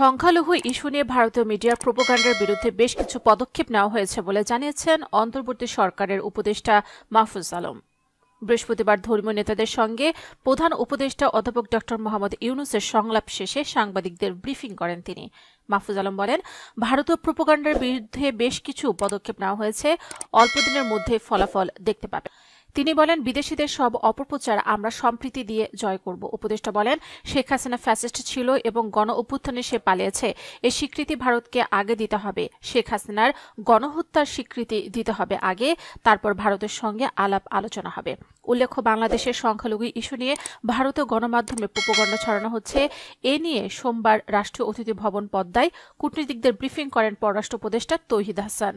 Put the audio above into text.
সংখ্যালঘু ইস্যু নিয়ে ভারতীয় মিডিয়ার প্রোপোগান্ডার বিরুদ্ধে বেশ কিছু পদক্ষেপ নেওয়া হয়েছে বলে জানিয়েছেন অন্তর্বর্তী সরকারের উপদেষ্টা মাহফুজ আলম বৃহস্পতিবার ধর্মীয় নেতাদের সঙ্গে প্রধান উপদেষ্টা অধ্যাপক ড মোহাম্মদ ইউনুসের সংলাপ শেষে সাংবাদিকদের ব্রিফিং করেন তিনি মাহফুজ আলম বলেন ভারতীয় প্রোপোগান্ডার বিরুদ্ধে বেশ কিছু পদক্ষেপ নেওয়া হয়েছে অল্পদিনের মধ্যে ফলাফল দেখতে পাবে তিনি বলেন বিদেশিদের সব অপপ্রচার আমরা সম্প্রীতি দিয়ে জয় করব উপদেষ্টা বলেন শেখ হাসিনা ফ্যাসিস্ট ছিল এবং গণ অভ্যুত্থানে সে পালিয়েছে এ স্বীকৃতি ভারতকে আগে দিতে হবে শেখ হাসিনার গণহত্যার স্বীকৃতি দিতে হবে আগে তারপর ভারতের সঙ্গে আলাপ আলোচনা হবে উল্লেখ্য বাংলাদেশের সংখ্যালঘু ইস্যু নিয়ে ভারতীয় গণমাধ্যমে প্রোপগণ্ডা ছড়ানো হচ্ছে এ নিয়ে সোমবার রাষ্ট্রীয় অতিথি ভবন পদ্মায় কূটনীতিকদের ব্রিফিং করেন পররাষ্ট্র উপদেষ্টা তৌহিদ হাসান